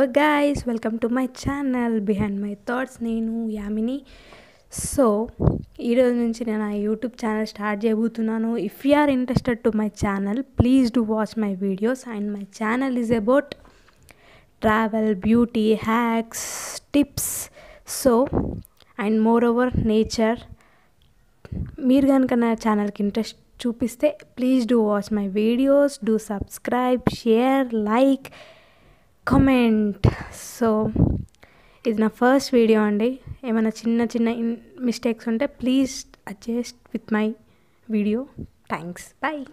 hello guys welcome to my channel behind my thoughts నేను Yamini so ఈరోజు నుంచి నేను ఆ యూట్యూబ్ ఛానల్ స్టార్ట్ చేయబోతున్నాను if you are interested to my channel please do watch my videos and my channel is about travel beauty hacks tips so and moreover nature మీరు కనుక నా ఛానల్కి ఇంట్రెస్ట్ చూపిస్తే please do watch my videos do subscribe share like comment so ఇది నా first video అండి ఏమైనా చిన్న చిన్న మిస్టేక్స్ ఉంటే please adjust with my video thanks bye